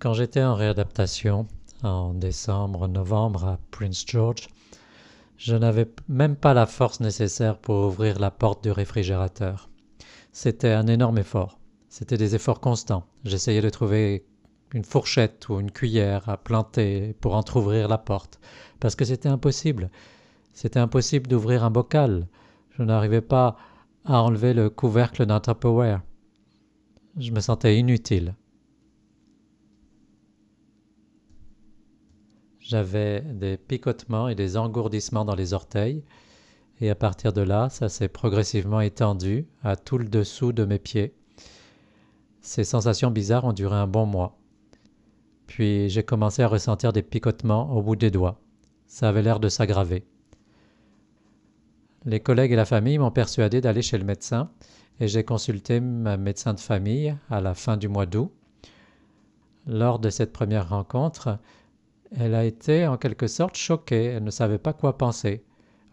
Quand j'étais en réadaptation en décembre-novembre à Prince George, je n'avais même pas la force nécessaire pour ouvrir la porte du réfrigérateur. C'était un énorme effort. C'était des efforts constants. J'essayais de trouver une fourchette ou une cuillère à planter pour entr'ouvrir la porte, parce que c'était impossible. C'était impossible d'ouvrir un bocal. Je n'arrivais pas à enlever le couvercle d'un Tupperware. Je me sentais inutile. j'avais des picotements et des engourdissements dans les orteils. Et à partir de là, ça s'est progressivement étendu à tout le dessous de mes pieds. Ces sensations bizarres ont duré un bon mois. Puis j'ai commencé à ressentir des picotements au bout des doigts. Ça avait l'air de s'aggraver. Les collègues et la famille m'ont persuadé d'aller chez le médecin et j'ai consulté ma médecin de famille à la fin du mois d'août. Lors de cette première rencontre, elle a été en quelque sorte choquée, elle ne savait pas quoi penser.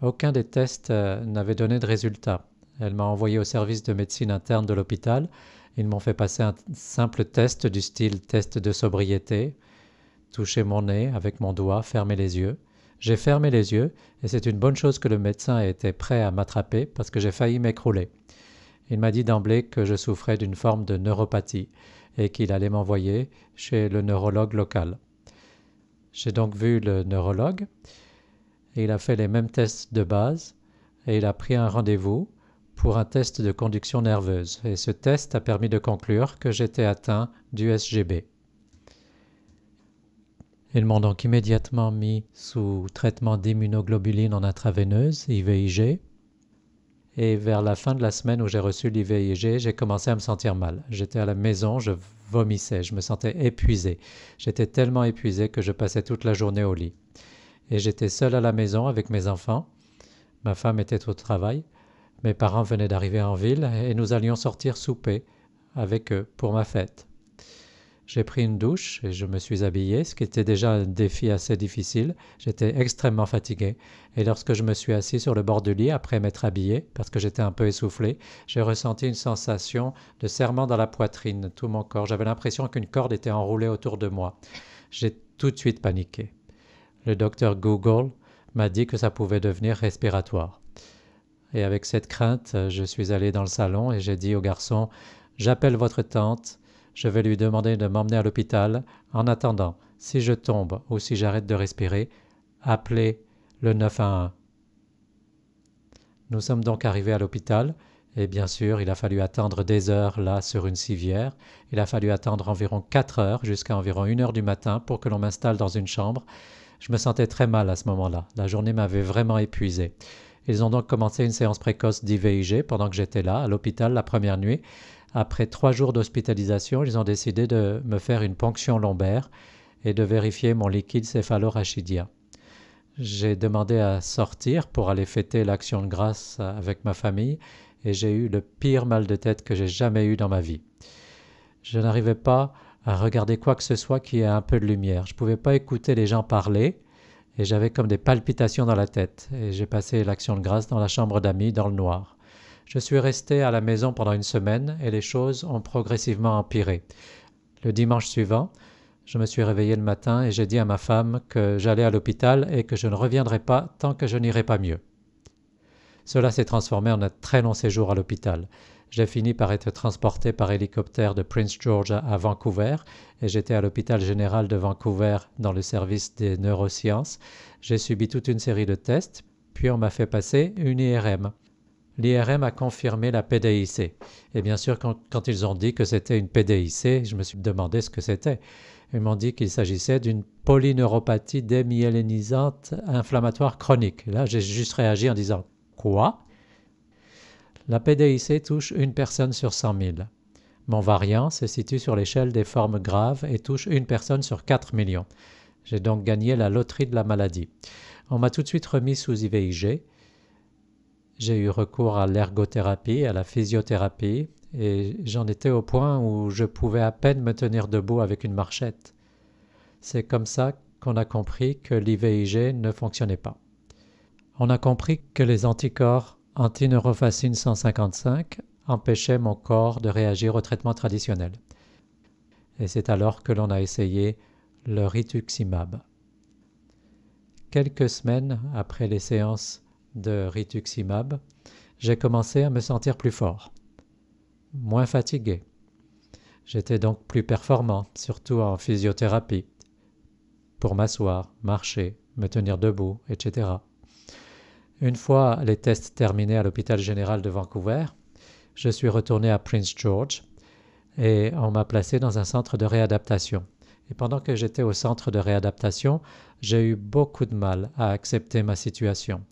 Aucun des tests euh, n'avait donné de résultat. Elle m'a envoyé au service de médecine interne de l'hôpital. Ils m'ont fait passer un simple test du style test de sobriété. Toucher mon nez avec mon doigt, fermer les yeux. J'ai fermé les yeux et c'est une bonne chose que le médecin ait été prêt à m'attraper parce que j'ai failli m'écrouler. Il m'a dit d'emblée que je souffrais d'une forme de neuropathie et qu'il allait m'envoyer chez le neurologue local. J'ai donc vu le neurologue et il a fait les mêmes tests de base et il a pris un rendez-vous pour un test de conduction nerveuse. Et ce test a permis de conclure que j'étais atteint du SGB. Ils m'ont donc immédiatement mis sous traitement d'immunoglobuline en intraveineuse, IVIG. Et vers la fin de la semaine où j'ai reçu l'IVIG, j'ai commencé à me sentir mal. J'étais à la maison, je vomissais, je me sentais épuisé. J'étais tellement épuisé que je passais toute la journée au lit. Et j'étais seul à la maison avec mes enfants. Ma femme était au travail. Mes parents venaient d'arriver en ville et nous allions sortir souper avec eux pour ma fête. J'ai pris une douche et je me suis habillé, ce qui était déjà un défi assez difficile. J'étais extrêmement fatigué. Et lorsque je me suis assis sur le bord du lit après m'être habillé, parce que j'étais un peu essoufflé, j'ai ressenti une sensation de serrement dans la poitrine, tout mon corps. J'avais l'impression qu'une corde était enroulée autour de moi. J'ai tout de suite paniqué. Le docteur Google m'a dit que ça pouvait devenir respiratoire. Et avec cette crainte, je suis allé dans le salon et j'ai dit au garçon J'appelle votre tante je vais lui demander de m'emmener à l'hôpital. En attendant, si je tombe ou si j'arrête de respirer, appelez le 911. Nous sommes donc arrivés à l'hôpital. Et bien sûr, il a fallu attendre des heures là sur une civière. Il a fallu attendre environ 4 heures jusqu'à environ 1 heure du matin pour que l'on m'installe dans une chambre. Je me sentais très mal à ce moment-là. La journée m'avait vraiment épuisé. Ils ont donc commencé une séance précoce d'IVIG pendant que j'étais là, à l'hôpital, la première nuit. Après trois jours d'hospitalisation, ils ont décidé de me faire une ponction lombaire et de vérifier mon liquide céphalo-rachidien. J'ai demandé à sortir pour aller fêter l'action de grâce avec ma famille et j'ai eu le pire mal de tête que j'ai jamais eu dans ma vie. Je n'arrivais pas à regarder quoi que ce soit qui ait un peu de lumière. Je ne pouvais pas écouter les gens parler et j'avais comme des palpitations dans la tête. Et j'ai passé l'action de grâce dans la chambre d'amis dans le noir. Je suis resté à la maison pendant une semaine et les choses ont progressivement empiré. Le dimanche suivant, je me suis réveillé le matin et j'ai dit à ma femme que j'allais à l'hôpital et que je ne reviendrai pas tant que je n'irai pas mieux. Cela s'est transformé en un très long séjour à l'hôpital. J'ai fini par être transporté par hélicoptère de Prince George à Vancouver et j'étais à l'hôpital général de Vancouver dans le service des neurosciences. J'ai subi toute une série de tests, puis on m'a fait passer une IRM l'IRM a confirmé la PDIC. Et bien sûr, quand, ils ont dit que c'était une PDIC, je me suis demandé ce que c'était. Ils m'ont dit qu'il s'agissait d'une polyneuropathie démyélénisante inflammatoire chronique. Là, j'ai juste réagi en disant Quoi La PDIC touche une personne sur 100 000. Mon variant se situe sur l'échelle des formes graves et touche une personne sur 4 millions. J'ai donc gagné la loterie de la maladie. On m'a tout de suite remis sous IVIG j'ai eu recours à l'ergothérapie, à la physiothérapie, et j'en étais au point où je pouvais à peine me tenir debout avec une marchette. C'est comme ça qu'on a compris que l'IVIG ne fonctionnait pas. On a compris que les anticorps anti 155 empêchaient mon corps de réagir au traitement traditionnel. Et c'est alors que l'on a essayé le rituximab. Quelques semaines après les séances de rituximab, j'ai commencé à me sentir plus fort, moins fatigué. J'étais donc plus performant, surtout en physiothérapie, pour m'asseoir, marcher, me tenir debout, etc. Une fois les tests terminés à l'hôpital général de Vancouver, je suis retourné à Prince George et on m'a placé dans un centre de réadaptation. Et pendant que j'étais au centre de réadaptation, j'ai eu beaucoup de mal à accepter ma situation.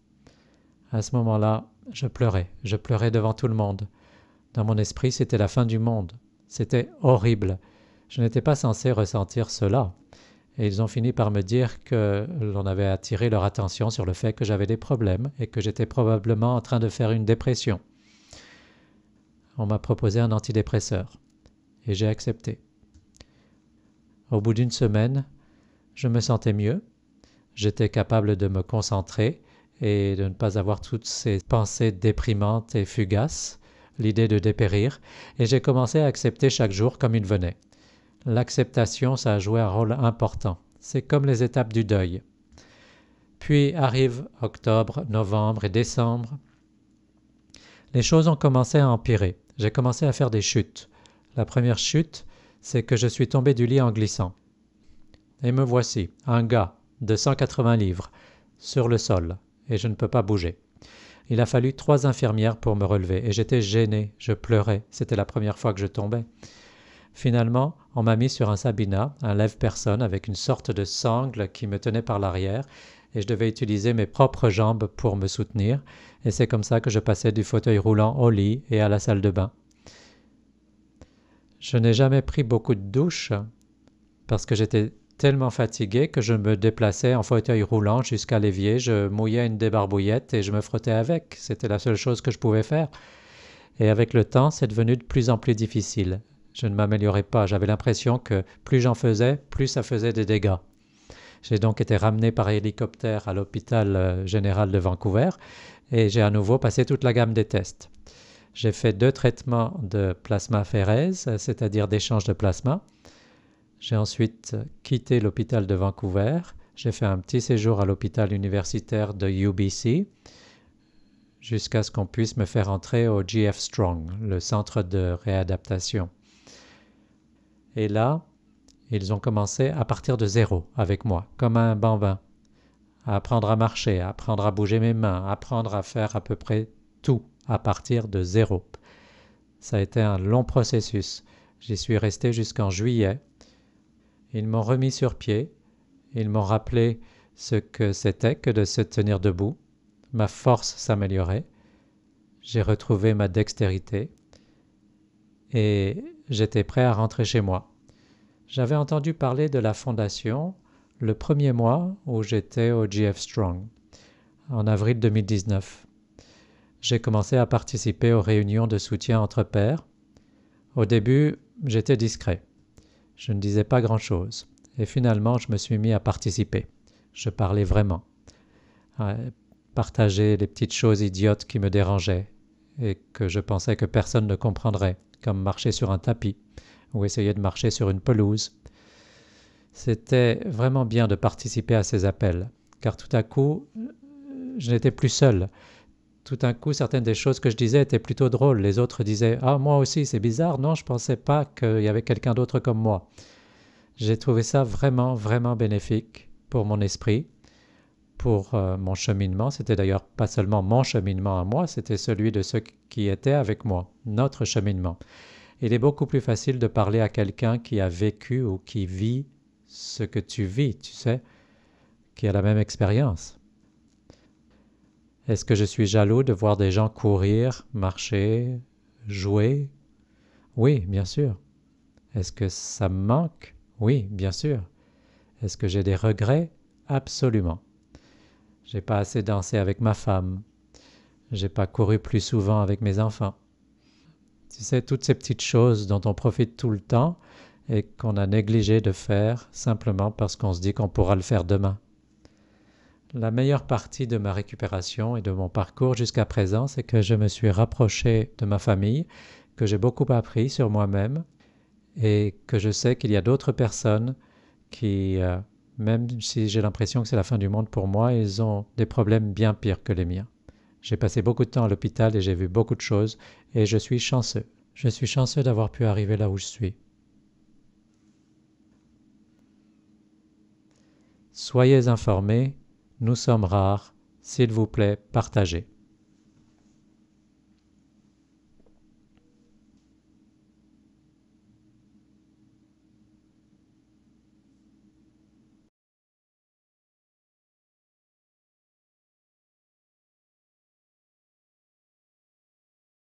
À ce moment-là, je pleurais, je pleurais devant tout le monde. Dans mon esprit, c'était la fin du monde. C'était horrible. Je n'étais pas censé ressentir cela. Et ils ont fini par me dire que l'on avait attiré leur attention sur le fait que j'avais des problèmes et que j'étais probablement en train de faire une dépression. On m'a proposé un antidépresseur et j'ai accepté. Au bout d'une semaine, je me sentais mieux, j'étais capable de me concentrer, et de ne pas avoir toutes ces pensées déprimantes et fugaces, l'idée de dépérir, et j'ai commencé à accepter chaque jour comme il venait. L'acceptation, ça a joué un rôle important. C'est comme les étapes du deuil. Puis arrivent octobre, novembre et décembre. Les choses ont commencé à empirer. J'ai commencé à faire des chutes. La première chute, c'est que je suis tombé du lit en glissant. Et me voici, un gars de 180 livres, sur le sol et je ne peux pas bouger. Il a fallu trois infirmières pour me relever et j'étais gêné, je pleurais, c'était la première fois que je tombais. Finalement, on m'a mis sur un sabina, un lève-personne avec une sorte de sangle qui me tenait par l'arrière et je devais utiliser mes propres jambes pour me soutenir et c'est comme ça que je passais du fauteuil roulant au lit et à la salle de bain. Je n'ai jamais pris beaucoup de douches parce que j'étais tellement fatigué que je me déplaçais en fauteuil roulant jusqu'à l'évier, je mouillais une débarbouillette et je me frottais avec. C'était la seule chose que je pouvais faire. Et avec le temps, c'est devenu de plus en plus difficile. Je ne m'améliorais pas. J'avais l'impression que plus j'en faisais, plus ça faisait des dégâts. J'ai donc été ramené par hélicoptère à l'hôpital euh, général de Vancouver et j'ai à nouveau passé toute la gamme des tests. J'ai fait deux traitements de plasma phérèse, c'est-à-dire d'échange de plasma. J'ai ensuite quitté l'hôpital de Vancouver. J'ai fait un petit séjour à l'hôpital universitaire de UBC jusqu'à ce qu'on puisse me faire entrer au GF Strong, le centre de réadaptation. Et là, ils ont commencé à partir de zéro avec moi, comme un bambin, à apprendre à marcher, à apprendre à bouger mes mains, à apprendre à faire à peu près tout à partir de zéro. Ça a été un long processus. J'y suis resté jusqu'en juillet ils m'ont remis sur pied. Ils m'ont rappelé ce que c'était que de se tenir debout. Ma force s'améliorait. J'ai retrouvé ma dextérité. Et j'étais prêt à rentrer chez moi. J'avais entendu parler de la fondation le premier mois où j'étais au GF Strong, en avril 2019. J'ai commencé à participer aux réunions de soutien entre pairs. Au début, j'étais discret. Je ne disais pas grand-chose. Et finalement, je me suis mis à participer. Je parlais vraiment. À partager les petites choses idiotes qui me dérangeaient et que je pensais que personne ne comprendrait, comme marcher sur un tapis ou essayer de marcher sur une pelouse. C'était vraiment bien de participer à ces appels, car tout à coup, je n'étais plus seul tout d'un coup, certaines des choses que je disais étaient plutôt drôles. Les autres disaient Ah, moi aussi, c'est bizarre. Non, je ne pensais pas qu'il y avait quelqu'un d'autre comme moi. J'ai trouvé ça vraiment, vraiment bénéfique pour mon esprit, pour euh, mon cheminement. C'était d'ailleurs pas seulement mon cheminement à moi, c'était celui de ceux qui étaient avec moi, notre cheminement. Il est beaucoup plus facile de parler à quelqu'un qui a vécu ou qui vit ce que tu vis, tu sais, qui a la même expérience. Est-ce que je suis jaloux de voir des gens courir, marcher, jouer Oui, bien sûr. Est-ce que ça me manque Oui, bien sûr. Est-ce que j'ai des regrets Absolument. J'ai pas assez dansé avec ma femme. J'ai pas couru plus souvent avec mes enfants. Tu sais, toutes ces petites choses dont on profite tout le temps et qu'on a négligé de faire simplement parce qu'on se dit qu'on pourra le faire demain. La meilleure partie de ma récupération et de mon parcours jusqu'à présent, c'est que je me suis rapproché de ma famille, que j'ai beaucoup appris sur moi-même et que je sais qu'il y a d'autres personnes qui, euh, même si j'ai l'impression que c'est la fin du monde pour moi, ils ont des problèmes bien pires que les miens. J'ai passé beaucoup de temps à l'hôpital et j'ai vu beaucoup de choses et je suis chanceux. Je suis chanceux d'avoir pu arriver là où je suis. Soyez informés nous sommes rares. S'il vous plaît, partagez.